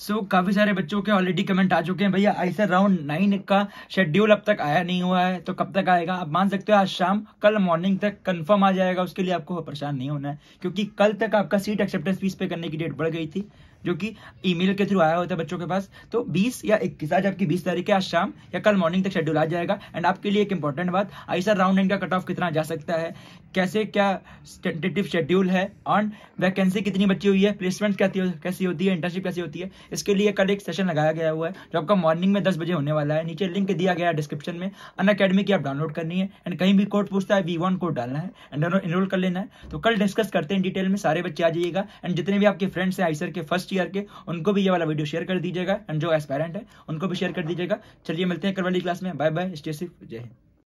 सो so, काफ़ी सारे बच्चों के ऑलरेडी कमेंट आ चुके हैं भैया ऐसा राउंड नाइन का शेड्यूल अब तक आया नहीं हुआ है तो कब तक आएगा आप मान सकते हो आज शाम कल मॉर्निंग तक कंफर्म आ जाएगा उसके लिए आपको परेशान नहीं होना है क्योंकि कल तक आपका सीट एक्सेप्टेंस फीस पे करने की डेट बढ़ गई थी जो कि ईमेल के थ्रू आया होता है बच्चों के पास तो 20 या 21 आज आपकी 20 तारीख है आज शाम या कल मॉर्निंग तक शेड्यूल आ जाएगा एंड आपके लिए एक इंपॉर्टेंट बात आईसर राउंड एंड का कट ऑफ कितना जा सकता है कैसे क्या टेंटेटिव शेड्यूल है ऑन वैकेंसी कितनी बची हुई है प्लेसमेंट कैसी होती है इंटर्नशिप कैसी होती है इसके लिए कल एक सेशन लगाया गया हुआ है जो आपका मॉर्निंग में दस बजे होने वाला है नीचे लिंक दिया गया है डिस्क्रिप्शन में अन अकेडमी की आप डाउनलोड करनी है एंड कहीं भी कोड पूछता है वी वन कोड डालना है एंड इनरोल कर लेना है तो कल डिस्कस करते हैं डिटेल में सारे बच्चे आ जाइएगा एंड जितने भी आपके फ्रेंड्स हैं आईसर के फर्स्ट नेक्स्ट ईयर के उनको भी ये वाला वीडियो शेयर कर दीजिएगा एंड जो एस्पेरेंट है उनको भी शेयर कर दीजिएगा चलिए मिलते हैं कल वाली क्लास में बाय बाय स्टे सिफ जय हिंद